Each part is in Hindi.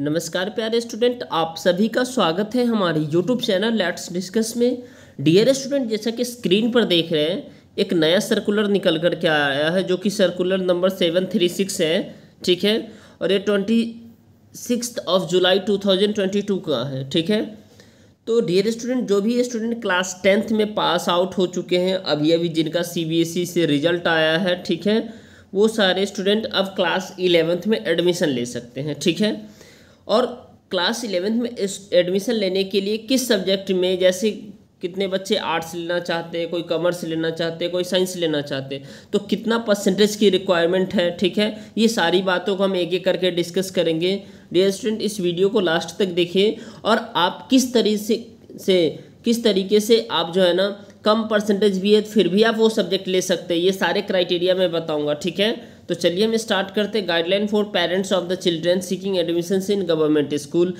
नमस्कार प्यारे स्टूडेंट आप सभी का स्वागत है हमारे यूट्यूब चैनल लेट्स डिस्कस में डियर स्टूडेंट जैसा कि स्क्रीन पर देख रहे हैं एक नया सर्कुलर निकल कर के आया है जो कि circular number seven three six है ठीक है और ये twenty six of July two thousand twenty two का है ठीक है तो डियर स्टूडेंट जो भी स्टूडेंट क्लास टेंथ में पास आउट हो चुके हैं अभी अभी जिनका सी e से रिजल्ट आया है ठीक है वो सारे स्टूडेंट अब क्लास इलेवेंथ में एडमिशन ले सकते हैं ठीक है और क्लास इलेवेंथ में इस एडमिशन लेने के लिए किस सब्जेक्ट में जैसे कितने बच्चे आर्ट्स लेना चाहते हैं कोई कॉमर्स लेना चाहते हैं कोई साइंस लेना चाहते हैं तो कितना परसेंटेज की रिक्वायरमेंट है ठीक है ये सारी बातों को हम एक एक करके डिस्कस करेंगे डियर स्टूडेंट इस वीडियो को लास्ट तक देखिए और आप किस तरीके से, से किस तरीके से आप जो है ना कम परसेंटेज भी है फिर भी आप वो सब्जेक्ट ले सकते हैं ये सारे क्राइटेरिया मैं बताऊँगा ठीक है तो चलिए हम स्टार्ट करते हैं guideline for parents of the children seeking admission in government school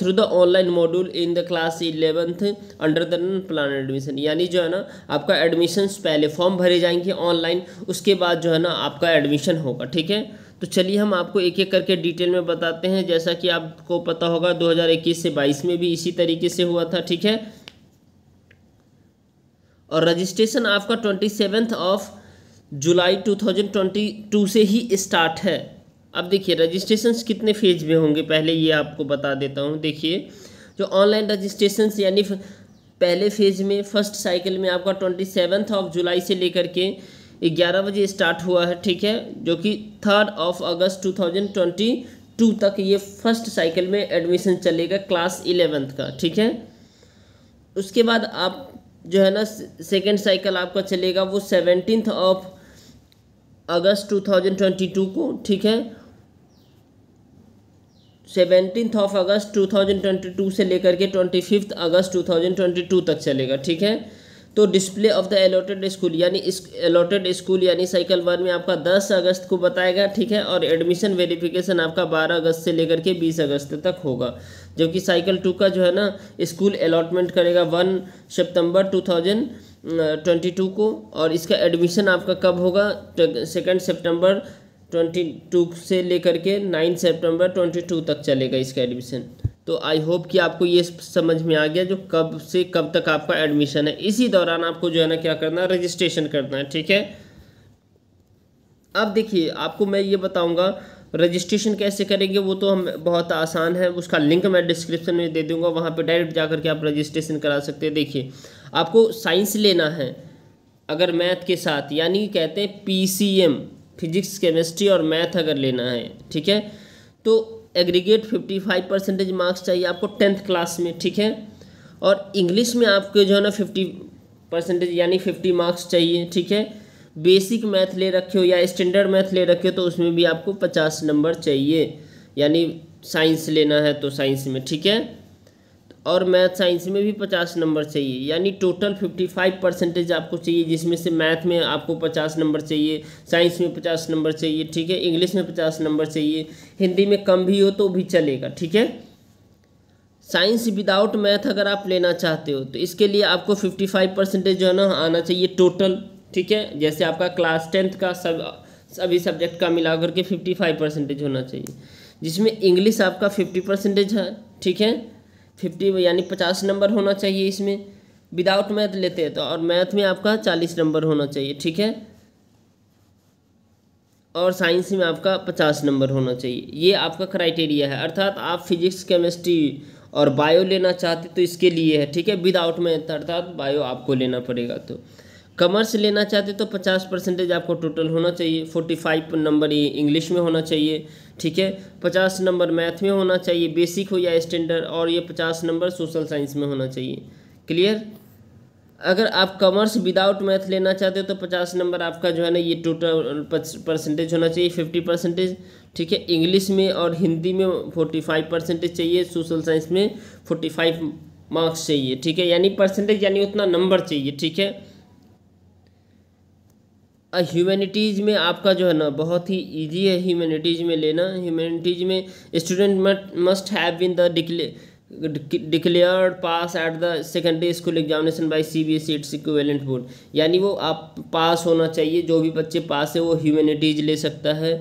through the online module in the class eleventh under the plan admission यानी जो है ना आपका एडमिशन पहले फॉर्म भरे जाएंगे ऑनलाइन उसके बाद जो है ना आपका एडमिशन होगा ठीक है तो चलिए हम आपको एक एक करके डिटेल में बताते हैं जैसा कि आपको पता होगा 2021 से 22 में भी इसी तरीके से हुआ था ठीक है और रजिस्ट्रेशन आपका ट्वेंटी सेवेंथ ऑफ जुलाई 2022 से ही स्टार्ट है अब देखिए रजिस्ट्रेशन कितने फेज में होंगे पहले ये आपको बता देता हूँ देखिए जो ऑनलाइन रजिस्ट्रेशन यानी पहले फेज में फर्स्ट साइकिल में आपका ट्वेंटी सेवन्थ ऑफ जुलाई से लेकर के ग्यारह बजे स्टार्ट हुआ है ठीक है जो कि थर्ड ऑफ अगस्त 2022 तक ये फर्स्ट साइकिल में एडमिशन चलेगा क्लास इलेवेंथ का ठीक है उसके बाद आप जो है ना सेकेंड साइकिल आपका चलेगा वो सेवनटीन्थ ऑफ अगस्त 2022 को ठीक है सेवेंटीन ऑफ अगस्त 2022 से लेकर के ट्वेंटी फिफ्थ अगस्त 2022 तक चलेगा ठीक है तो display of the allotted school यानी इस एलोटेड स्कूल यानी साइकिल वन में आपका 10 अगस्त को बताएगा ठीक है और एडमिशन वेरिफिकेशन आपका 12 अगस्त से लेकर के 20 अगस्त तक होगा जबकि साइकिल टू का जो है ना स्कूल अलॉटमेंट करेगा वन सितंबर 2000 ट्वेंटी टू को और इसका एडमिशन आपका कब होगा सेकेंड सेप्टेम्बर ट्वेंटी टू से लेकर के नाइन सेप्टेम्बर ट्वेंटी टू तक चलेगा इसका एडमिशन तो आई होप कि आपको ये समझ में आ गया जो कब से कब तक आपका एडमिशन है इसी दौरान आपको जो है ना क्या करना है रजिस्ट्रेशन करना है ठीक है अब देखिए आपको मैं ये बताऊँगा रजिस्ट्रेशन कैसे करेंगे वो तो हम बहुत आसान है उसका लिंक मैं डिस्क्रिप्शन में दे दूंगा वहाँ पे डायरेक्ट जा करके आप रजिस्ट्रेशन करा सकते हैं देखिए आपको साइंस लेना है अगर मैथ के साथ यानी कहते हैं पी फिजिक्स केमिस्ट्री और मैथ अगर लेना है ठीक है तो aggregate fifty five percentage marks चाहिए आपको टेंथ क्लास में ठीक है और इंग्लिश में आपके जो है ना फिफ्टी परसेंटेज यानी फिफ्टी मार्क्स चाहिए ठीक है बेसिक मैथ ले रखे हो या स्टैंडर्ड मैथ ले रखे हो तो उसमें भी आपको पचास नंबर चाहिए यानी साइंस लेना है तो साइंस में ठीक है और मैथ साइंस में भी पचास नंबर चाहिए यानी टोटल फिफ्टी फाइव परसेंटेज आपको चाहिए जिसमें से मैथ में आपको पचास नंबर चाहिए साइंस में पचास नंबर चाहिए ठीक है इंग्लिश में पचास नंबर चाहिए हिंदी में कम भी हो तो भी चलेगा ठीक है साइंस विदाउट मैथ अगर आप लेना चाहते हो तो इसके लिए आपको फिफ्टी फाइव परसेंटेज जो है ना आना चाहिए टोटल ठीक है जैसे आपका क्लास टेंथ का सब सभी सब्जेक्ट का मिला करके फिफ्टी फाइव परसेंटेज होना चाहिए जिसमें इंग्लिश आपका फिफ्टी परसेंटेज है ठीक है फिफ्टी यानी पचास नंबर होना चाहिए इसमें विदाउट मैथ लेते हैं तो और मैथ में आपका चालीस नंबर होना चाहिए ठीक है और साइंस में आपका पचास नंबर होना चाहिए ये आपका क्राइटेरिया है अर्थात आप फिजिक्स केमिस्ट्री और बायो लेना चाहते तो इसके लिए है ठीक है विदाउट मैथ अर्थात बायो आपको लेना पड़ेगा तो कॉमर्स लेना चाहते तो पचास परसेंटेज आपको टोटल होना चाहिए फोर्टी फाइव नंबर ये इंग्लिश में होना चाहिए ठीक है पचास नंबर मैथ में होना चाहिए बेसिक हो या स्टैंडर्ड और ये पचास नंबर सोशल साइंस में होना चाहिए क्लियर अगर आप कॉमर्स विदाउट मैथ लेना चाहते हो तो पचास नंबर आपका जो है ना ये टोटल परसेंटेज होना चाहिए फिफ्टी परसेंटेज ठीक है इंग्लिश में और हिंदी में फोर्टी फाइव परसेंटेज चाहिए सोशल साइंस में फोर्टी फाइव मार्क्स चाहिए ठीक है यानी परसेंटेज यानी उतना नंबर चाहिए ठीक है ह्यूमैनिटीज़ में आपका जो है ना बहुत ही ईजी है ह्यूमैनिटीज़ में लेना ह्यूमैनिटीज़ में student must have been the declared pass at the secondary school examination by C B S E its equivalent board यानी वो आप पास होना चाहिए जो भी बच्चे पास है वो ह्यूमैनिटीज़ ले सकता है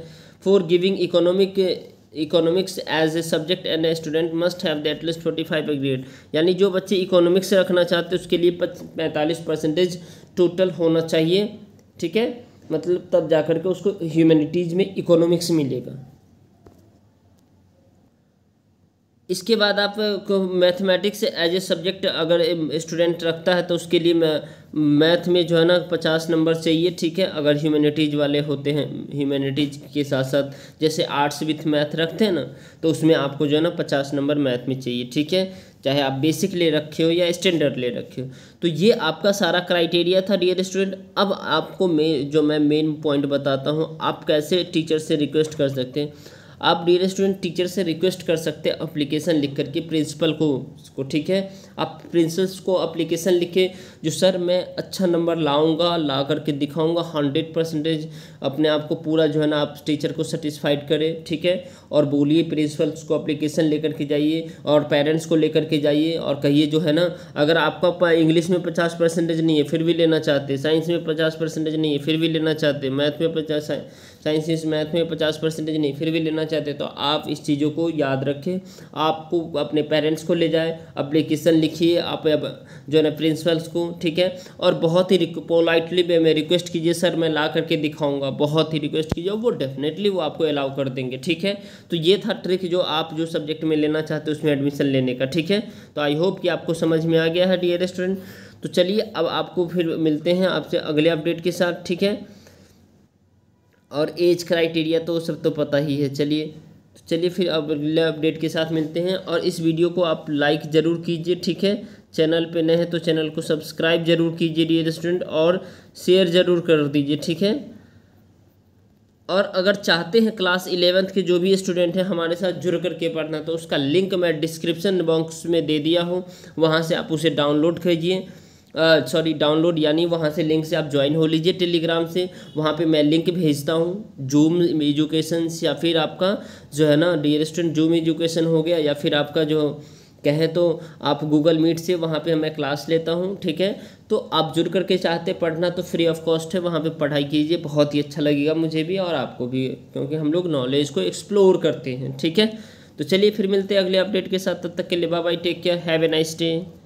for giving economic economics as a subject and a student must have the at least forty five grade यानी जो बच्चे इकोनॉमिक्स रखना चाहते हैं उसके लिए पैंतालीस परसेंटेज टोटल होना चाहिए ठीक है मतलब तब जा कर के उसको ह्यूमैनिटीज़ में इकोनॉमिक्स मिलेगा इसके बाद आप को मैथमेटिक्स एज ए सब्जेक्ट अगर स्टूडेंट रखता है तो उसके लिए मैथ में जो है ना पचास नंबर चाहिए ठीक है अगर ह्यूमैनिटीज़ वाले होते हैं ह्यूमैनिटीज़ के साथ साथ जैसे आर्ट्स विथ मैथ रखते हैं ना तो उसमें आपको जो है ना पचास नंबर मैथ में चाहिए ठीक है चाहे आप बेसिक ले रखे हो या स्टैंडर्ड ले रखे हो तो ये आपका सारा क्राइटेरिया था डियर स्टूडेंट अब आपको मैं जो मैं मेन पॉइंट बताता हूँ आप कैसे टीचर से रिक्वेस्ट कर सकते हैं आप डियर स्टूडेंट टीचर से रिक्वेस्ट कर सकते हैं अप्लीकेशन लिख करके प्रिंसिपल को उसको ठीक है आप प्रिंसिपल्स को अप्लीकेशन लिखे जो सर मैं अच्छा नंबर लाऊंगा ला करके दिखाऊंगा हंड्रेड परसेंटेज अपने आप को पूरा जो है ना आप टीचर को सेटिस्फाइड करें ठीक है और बोलिए प्रिंसिपल्स को अप्लीकेशन लेकर के जाइए और पेरेंट्स को लेकर के जाइए और कहिए जो है ना अगर आपका इंग्लिश में पचास परसेंटेज नहीं है फिर भी लेना चाहते साइंस में पचास परसेंटेज नहीं है फिर भी लेना चाहते मैथ में पचास साइंसिस मैथ में पचास परसेंटेज नहीं फिर भी लेना चाहते तो आप इस चीज़ों को याद रखें आपको अपने पेरेंट्स को ले जाए अप्लीकेशन लिखिए आप जो है ना प्रिंसिपल्स को ठीक है और बहुत ही पोलाइटली वे में रिक्वेस्ट कीजिए सर मैं ला करके दिखाऊंगा बहुत ही रिक्वेस्ट कीजिए वो डेफिनेटली वो आपको अलाउ कर देंगे ठीक है तो ये था ट्रिक जो आप जो सब्जेक्ट में लेना चाहते हो उसमें एडमिशन लेने का ठीक है तो आई होप कि आपको समझ में आ गया है डियर स्टूडेंट तो चलिए अब आपको फिर मिलते हैं आपसे अगले अपडेट के साथ ठीक है और एज क्राइटेरिया तो सब तो पता ही है चलिए तो चलिए फिर अब अगले अपडेट के साथ मिलते हैं और इस वीडियो को आप लाइक ज़रूर कीजिए ठीक है चैनल पे नए हैं तो चैनल को सब्सक्राइब ज़रूर कीजिए डियर स्टूडेंट और शेयर ज़रूर कर दीजिए ठीक है और अगर चाहते हैं क्लास इलेवेंथ के जो भी स्टूडेंट हैं हमारे साथ जुड़ कर के पढ़ना तो उसका लिंक मैं डिस्क्रिप्शन बॉक्स में दे दिया हूँ वहाँ से आप उसे डाउनलोड कीजिए सॉरी डाउनलोड यानी वहाँ से लिंक से आप ज्वाइन हो लीजिए टेलीग्राम से वहाँ पे मैं लिंक भेजता हूँ जूम एजुकेशन या फिर आपका जो है ना डी स्टूडेंट जूम एजुकेशन हो गया या फिर आपका जो कहें तो आप गूगल मीट से वहाँ पे मैं क्लास लेता हूँ ठीक है तो आप जुड़ करके चाहते पढ़ना तो फ्री ऑफ कॉस्ट है वहाँ पे पढ़ाई कीजिए बहुत ही अच्छा लगेगा मुझे भी और आपको भी क्योंकि हम लोग नॉलेज को एक्सप्लोर करते हैं ठीक है तो चलिए फिर मिलते हैं अगले अपडेट के साथ तब तक के लिए bye take care have a nice day